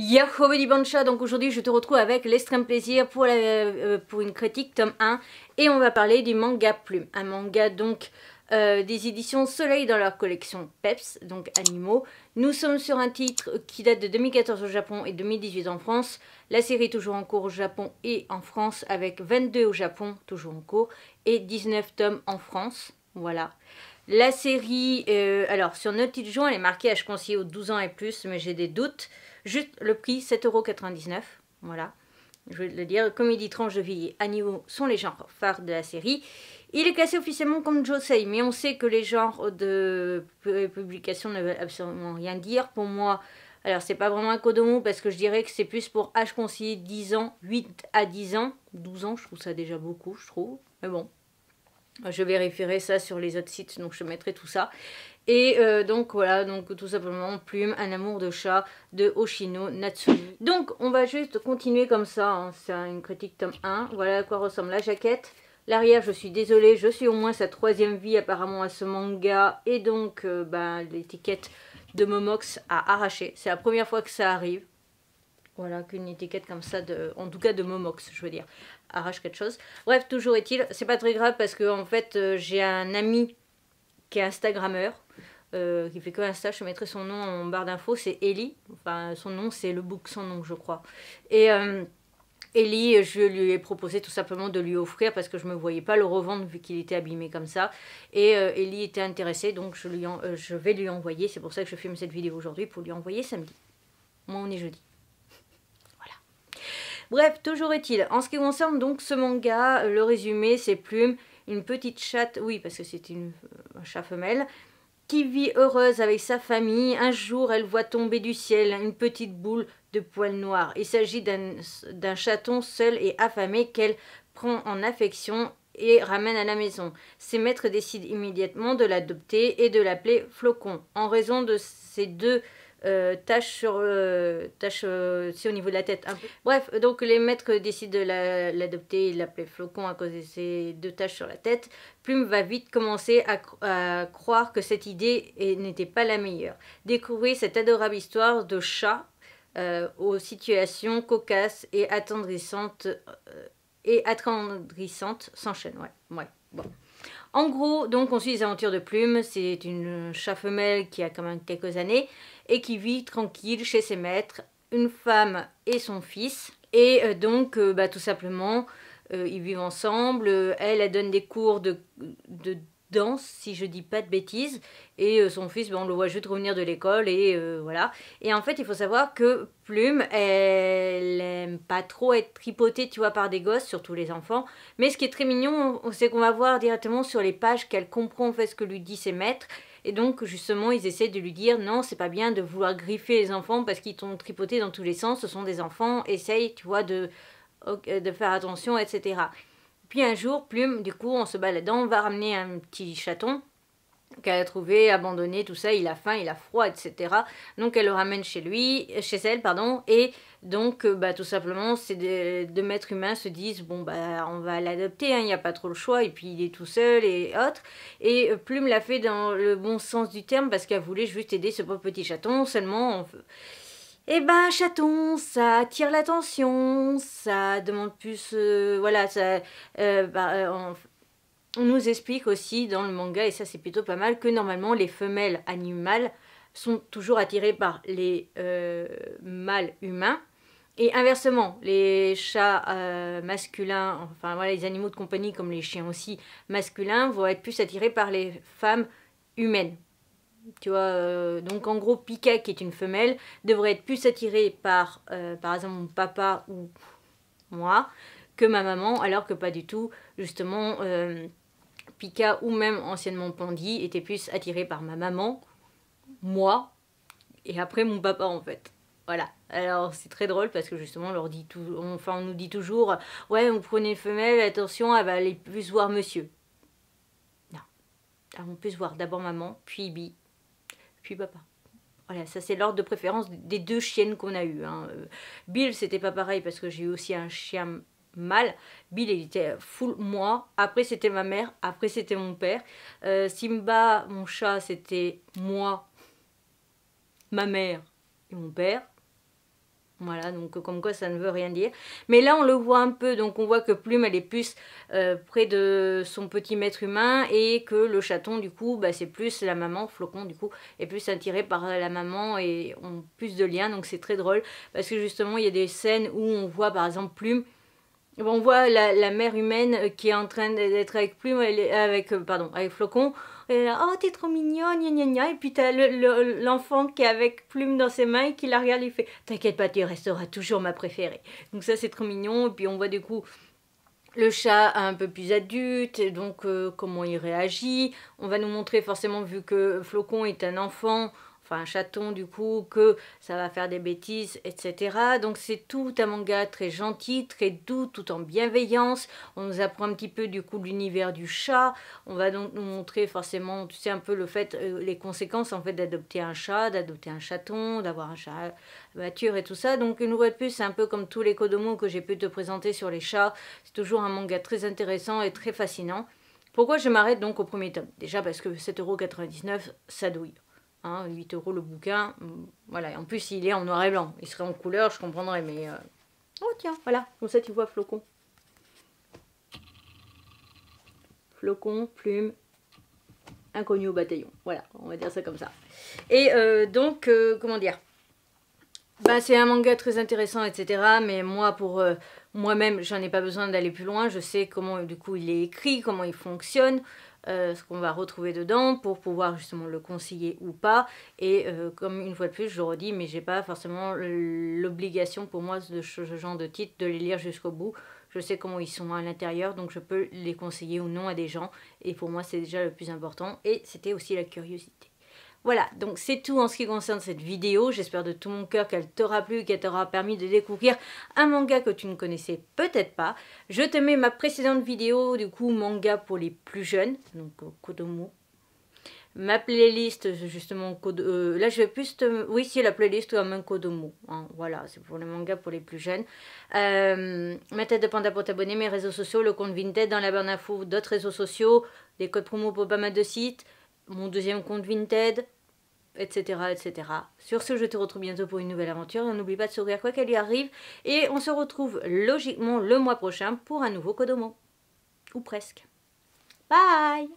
Yahoo Bancha, donc aujourd'hui je te retrouve avec l'extrême plaisir pour, euh, pour une critique tome 1 et on va parler du manga Plume, un manga donc euh, des éditions Soleil dans leur collection Peps, donc Animaux. Nous sommes sur un titre qui date de 2014 au Japon et 2018 en France. La série est toujours en cours au Japon et en France avec 22 au Japon, toujours en cours, et 19 tomes en France. Voilà. La série, euh, alors sur Naughty Joe, elle est marquée H. conseillé aux 12 ans et plus, mais j'ai des doutes. Juste le prix, 7,99€. Voilà. Je vais le dire, comédie tranche de vie et niveau sont les genres phares de la série. Il est classé officiellement comme Josei, mais on sait que les genres de publication ne veulent absolument rien dire. Pour moi, alors c'est pas vraiment un Kodomo parce que je dirais que c'est plus pour âge conseillé 10 ans, 8 à 10 ans, 12 ans, je trouve ça déjà beaucoup, je trouve. Mais bon, je vais référer ça sur les autres sites, donc je mettrai tout ça. Et euh, donc voilà, donc tout simplement Plume, un amour de chat de Oshino Natsumi. Donc on va juste continuer comme ça, hein. c'est une critique tome 1. Voilà à quoi ressemble la jaquette. L'arrière, je suis désolée, je suis au moins sa troisième vie apparemment à ce manga. Et donc euh, ben l'étiquette de Momox a arraché. C'est la première fois que ça arrive. Voilà, qu'une étiquette comme ça, de, en tout cas de Momox, je veux dire. Arrache quelque chose. Bref, toujours est-il, c'est pas très grave parce que en fait, euh, j'ai un ami qui est Instagrammeur, euh, qui fait que Insta, je mettrai son nom en barre d'infos, c'est Ellie. Enfin, son nom, c'est le book sans nom, je crois. Et... Eli, euh, Ellie, je lui ai proposé tout simplement de lui offrir parce que je ne me voyais pas le revendre vu qu'il était abîmé comme ça. Et Eli euh, Ellie était intéressée, donc je, lui je vais lui envoyer. C'est pour ça que je filme cette vidéo aujourd'hui, pour lui envoyer samedi. Moi, on est jeudi. Bref, toujours est-il, en ce qui concerne donc ce manga, euh, le résumé, ses plumes, une petite chatte, oui parce que c'est une euh, un chat femelle, qui vit heureuse avec sa famille. Un jour, elle voit tomber du ciel une petite boule de poils noirs. Il s'agit d'un chaton seul et affamé qu'elle prend en affection et ramène à la maison. Ses maîtres décident immédiatement de l'adopter et de l'appeler Flocon. En raison de ces deux euh, tâche sur euh, euh, au niveau de la tête Bref, donc les maîtres décident de l'adopter la, il Flocon à cause de ses deux taches sur la tête. Plume va vite commencer à, croire que cette idée n'était pas la meilleure. Découvrez cette adorable histoire de chat aux situations cocasses et attendrissantes et attendrissantes s'enchaînent. Ouais, ouais, bon. En gros, donc on suit les aventures de Plume, c'est une chat femelle qui a quand même quelques années et qui vit tranquille chez ses maîtres, une femme et son fils. Et euh, donc, euh, bah, tout simplement, euh, ils vivent ensemble. elle, elle donne des cours de danse, si je dis pas de bêtises. Et euh, son fils, ben, on le voit juste revenir de l'école et euh, voilà. Et en fait, il faut savoir que Plume, elle aime pas trop être tripotée, tu vois, par des gosses, surtout les enfants. Mais ce qui est très mignon, c'est qu'on va voir directement sur les pages qu'elle comprend en fait ce que lui dit ses maîtres. Et donc, justement, ils essaient de lui dire non, c'est pas bien de vouloir griffer les enfants parce qu'ils t'ont tripoté dans tous les sens, ce sont des enfants, essaye, tu vois, de faire attention, etc. Puis un jour, Plume, du coup, en se baladant, va ramener un petit chaton qu'elle a trouvé, abandonné, tout ça, il a faim, il a froid, etc. Donc elle le ramène chez lui, chez elle, pardon, et donc euh, bah, tout simplement, ces deux, maîtres humains se disent, bon bah on va l'adopter, hein, il n'y a pas trop le choix, et puis il est tout seul et autres. Et euh, Plume l'a fait dans le bon sens du terme parce qu'elle voulait juste aider ce pauvre petit chaton, seulement eh ben chaton, ça attire l'attention, ça demande plus, euh, voilà, ça, euh, bah, euh, on, nous explique aussi dans le manga, et ça c'est plutôt pas mal, que normalement les femelles animales sont toujours attirées par les mâles humains. Et inversement, les chats masculins, enfin voilà, les animaux de compagnie comme les chiens aussi masculins, vont être plus attirés par les femmes humaines. Tu vois, euh, donc en gros, Pika, qui est une femelle, devrait être plus attirée par, euh, par exemple, mon papa ou moi que ma maman, alors que pas du tout, justement, euh, Pika ou même anciennement Pandy était plus attirée par ma maman, moi, et après mon papa en fait. Voilà. Alors c'est très drôle parce que justement on leur dit enfin on nous dit toujours ouais vous prenez une femelle attention elle va aller plus voir monsieur. Non, elle va plus voir d'abord maman puis Bi papa. Voilà, ça c'est l'ordre de préférence des deux chiennes qu'on a eu hein. euh, Bill, c'était pas pareil parce que j'ai eu aussi un chien mâle. Bill, il était full moi. Après, c'était ma mère. Après, c'était mon père. Euh, Simba, mon chat, c'était moi, ma mère et mon père. Voilà, donc comme quoi ça ne veut rien dire. Mais là, on le voit un peu, donc on voit que Plume, elle est plus euh, près de son petit maître humain et que le chaton, du coup, bah, c'est plus la maman, Flocon, du coup, est plus attiré par la maman et ont plus de liens, donc c'est très drôle. Parce que justement, il y a des scènes où on voit, par exemple, Plume, on voit la, mère humaine qui est en train d'être avec Plume, elle avec, euh, pardon, avec Flocon, oh t'es trop mignon, gna gna gna. Et puis t'as l'enfant qui est avec plume dans ses mains et qui la regarde et fait T'inquiète pas, tu resteras toujours ma préférée. Donc ça c'est trop mignon. Et puis on voit du coup le chat un peu plus adulte, donc euh, comment il réagit. On va nous montrer forcément, vu que Flocon est un enfant, enfin un chaton du coup, que ça va faire des bêtises, etc. Donc c'est tout un manga très gentil, très doux, tout en bienveillance. On nous apprend un petit peu du coup l'univers du chat. On va donc nous montrer forcément, tu sais, un peu le fait, euh, les conséquences en fait d'adopter un chat, d'adopter un chaton, d'avoir un chat mature et tout ça. Donc une nouvelle de plus, c'est un peu comme tous les Kodomo que j'ai pu te présenter sur les chats. C'est toujours un manga très intéressant et très fascinant. Pourquoi je m'arrête donc au premier tome Déjà parce que 7,99€, ça douille. 8 hein, euros le bouquin. Mm, voilà, en plus il est en noir et blanc. Il serait en couleur, je comprendrais, mais... Euh, oh tiens, voilà, comme ça tu vois flocon. Flocon, plume, inconnu au bataillon. Voilà, on va dire ça comme ça. Et euh, donc, euh, comment dire bah, c'est un manga très intéressant, etc. Mais moi, pour moi-même, j'en ai pas besoin d'aller plus loin. Je sais comment, du coup, il est écrit, comment il fonctionne. Euh, ce qu'on va retrouver dedans pour pouvoir justement le conseiller ou pas. Et euh, comme une fois de plus, je redis, mais j'ai pas forcément l'obligation pour moi de ce genre de titre de les lire jusqu'au bout. Je sais comment ils sont à l'intérieur, donc je peux les conseiller ou non à des gens. Et pour moi, c'est déjà le plus important. Et c'était aussi la curiosité. Voilà, donc c'est tout en ce qui concerne cette vidéo. J'espère de tout mon cœur qu'elle t'aura plu, qu'elle t'aura permis de découvrir un manga que tu ne connaissais peut-être pas. Je te mets ma précédente vidéo, du coup, manga pour les plus jeunes, donc euh, Kodomo. Ma playlist, justement, code, euh, là je vais plus te... Oui, c'est la playlist ou Kodomo. Hein, voilà, c'est pour le manga pour les plus jeunes. Euh, ma tête de panda pour t'abonner, mes réseaux sociaux, le compte Vinted dans la barre d'infos, d'autres réseaux sociaux, des codes promo pour pas mal de sites mon deuxième compte Vinted, etc., etc. Sur ce, je te retrouve bientôt pour une nouvelle aventure. n'oublie pas de sourire quoi qu'elle y arrive. Et on se retrouve logiquement le mois prochain pour un nouveau Kodomo. Ou presque. Bye